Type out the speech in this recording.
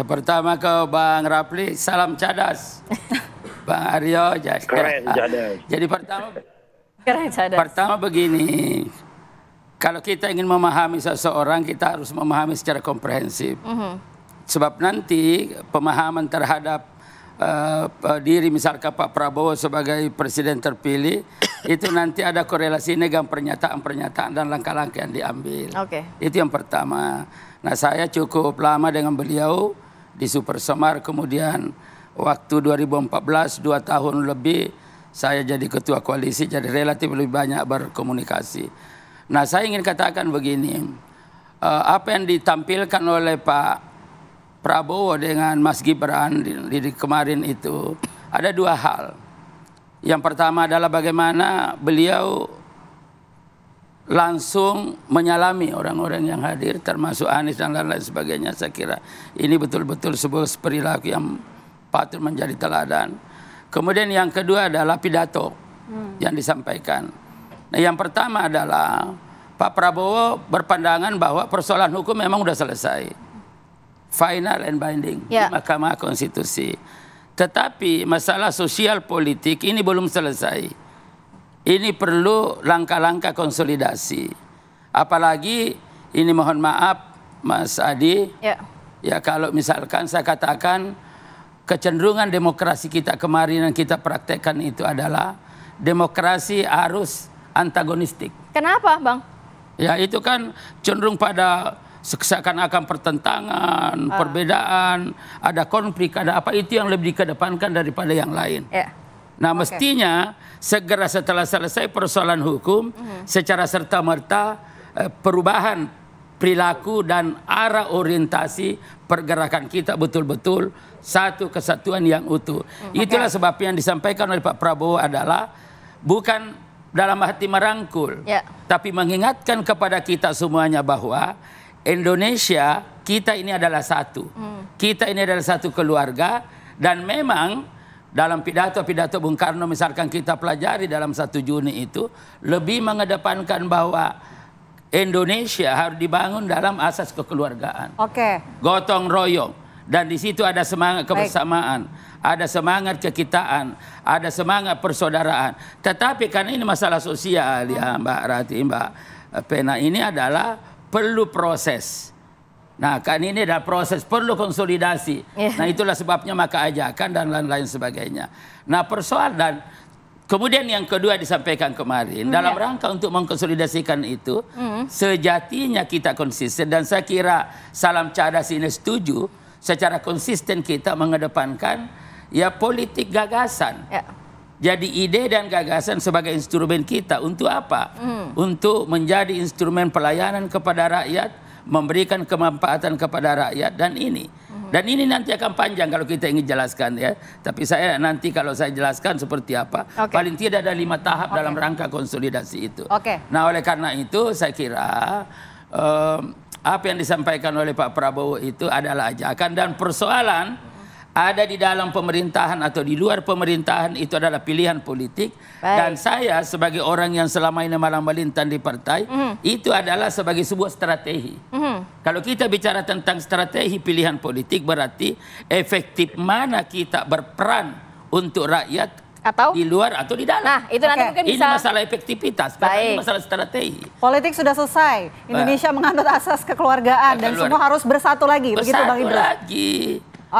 Yang pertama ke Bang Rapli, salam cadas. Bang Aryo, jadi, Keren, eh, ah. cadas. jadi pertama Keren, cadas. pertama begini, kalau kita ingin memahami seseorang, kita harus memahami secara komprehensif. Mm -hmm. Sebab nanti pemahaman terhadap uh, diri misalkan Pak Prabowo sebagai presiden terpilih, itu nanti ada korelasi dengan pernyataan-pernyataan dan langkah-langkah yang diambil. Okay. Itu yang pertama. Nah saya cukup lama dengan beliau di Super Semar kemudian waktu 2014 dua tahun lebih saya jadi ketua koalisi jadi relatif lebih banyak berkomunikasi. Nah saya ingin katakan begini eh, apa yang ditampilkan oleh Pak Prabowo dengan Mas Gibran di, di kemarin itu ada dua hal. Yang pertama adalah bagaimana beliau langsung menyalami orang-orang yang hadir termasuk Anies dan lain-lain sebagainya saya kira ini betul-betul sebuah perilaku yang patut menjadi teladan kemudian yang kedua adalah pidato hmm. yang disampaikan nah yang pertama adalah Pak Prabowo berpandangan bahwa persoalan hukum memang sudah selesai final and binding yeah. di ya. Mahkamah Konstitusi tetapi masalah sosial politik ini belum selesai ini perlu langkah-langkah konsolidasi. Apalagi ini mohon maaf Mas Adi, ya, ya kalau misalkan saya katakan kecenderungan demokrasi kita kemarin yang kita praktekkan itu adalah demokrasi harus antagonistik. Kenapa Bang? Ya itu kan cenderung pada seakan-akan pertentangan, ah. perbedaan, ada konflik, ada apa itu yang lebih dikedepankan daripada yang lain. Yeah. Nah, okay. mestinya segera setelah selesai persoalan hukum mm-hmm. secara serta-merta eh, perubahan perilaku dan arah orientasi pergerakan kita betul-betul satu kesatuan yang utuh. Mm-hmm. okay. Itulah sebabnya yang disampaikan oleh Pak Prabowo adalah bukan dalam hati merangkul, yeah. tapi mengingatkan kepada kita semuanya bahwa Indonesia kita ini adalah satu. Mm. Kita ini adalah satu keluarga dan memang dalam pidato-pidato Bung Karno misalkan kita pelajari dalam satu Juni itu lebih mengedepankan bahwa Indonesia harus dibangun dalam asas kekeluargaan. Oke. Okay. Gotong royong dan di situ ada semangat kebersamaan, Baik. ada semangat kekitaan, ada semangat persaudaraan. Tetapi karena ini masalah sosial ya Mbak Rati, Mbak Pena ini adalah perlu proses Nah, kan ini adalah proses perlu konsolidasi. Yeah. Nah, itulah sebabnya maka ajakan dan lain-lain sebagainya. Nah, persoalan kemudian yang kedua disampaikan kemarin mm, dalam yeah. rangka untuk mengkonsolidasikan itu, mm. sejatinya kita konsisten dan saya kira salam cadas ini setuju secara konsisten kita mengedepankan ya politik gagasan. Yeah. Jadi ide dan gagasan sebagai instrumen kita untuk apa? Mm. Untuk menjadi instrumen pelayanan kepada rakyat memberikan kemanfaatan kepada rakyat dan ini mhm. dan ini nanti akan panjang kalau kita ingin jelaskan ya. Tapi saya nanti kalau saya jelaskan seperti apa, okay. paling tidak ada lima tahap okay. dalam rangka konsolidasi itu. Okay. Nah oleh karena itu saya kira um, apa yang disampaikan oleh Pak Prabowo itu adalah ajakan dan persoalan ada di dalam pemerintahan atau di luar pemerintahan itu adalah pilihan politik Baik. dan saya sebagai orang yang selama ini malam melintang di partai mm itu adalah sebagai sebuah strategi. Mm Kalau kita bicara tentang strategi pilihan politik berarti efektif mana kita berperan untuk rakyat atau di luar atau di dalam. Nah, itu okay. nanti mungkin bisa. Ini masalah efektivitas, tapi ini masalah strategi. Politik sudah selesai. Indonesia Baik. menganut asas kekeluargaan dan, dan semua harus bersatu lagi, bersatu begitu Bang Ibra. lagi.